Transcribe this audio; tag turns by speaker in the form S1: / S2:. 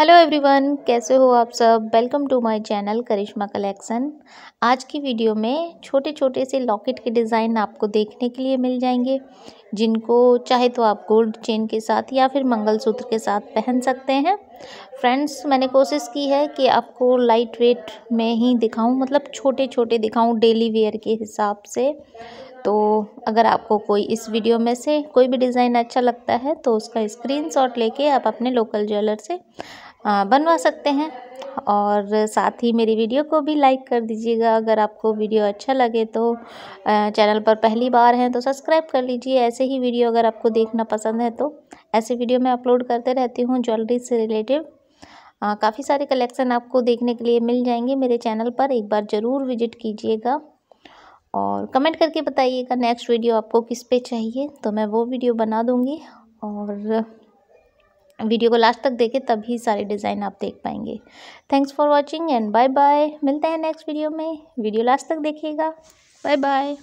S1: hello everyone कैसे हो आप सब welcome to my channel Karishma collection आज की वीडियो में छोटे छोटे से लॉकेट के डिज़ाइन आपको देखने के लिए मिल जाएंगे जिनको चाहे तो आप गोल्ड चेन के साथ या फिर मंगलसूत्र के साथ पहन सकते हैं फ्रेंड्स मैंने कोशिश की है कि आपको लाइट वेट में ही दिखाऊं मतलब छोटे छोटे दिखाऊं डेली वेयर के हिसाब से तो अगर आपको कोई इस वीडियो में से कोई भी डिज़ाइन अच्छा लगता है तो उसका स्क्रीन लेके आप अपने लोकल ज्वेलर से बनवा सकते हैं और साथ ही मेरी वीडियो को भी लाइक कर दीजिएगा अगर आपको वीडियो अच्छा लगे तो चैनल पर पहली बार हैं तो सब्सक्राइब कर लीजिए ऐसे ही वीडियो अगर आपको देखना पसंद है तो ऐसे वीडियो मैं अपलोड करते रहती हूँ ज्वेलरी से रिलेटेड काफ़ी सारे कलेक्शन आपको देखने के लिए मिल जाएंगे मेरे चैनल पर एक बार ज़रूर विजिट कीजिएगा और कमेंट करके बताइएगा नेक्स्ट वीडियो आपको किस पे चाहिए तो मैं वो वीडियो बना दूँगी और वीडियो को लास्ट तक देखें तभी सारे डिज़ाइन आप देख पाएंगे thanks for watching and bye bye मिलते हैं नेक्स्ट वीडियो में वीडियो लास्ट तक देखिएगा बाय बाय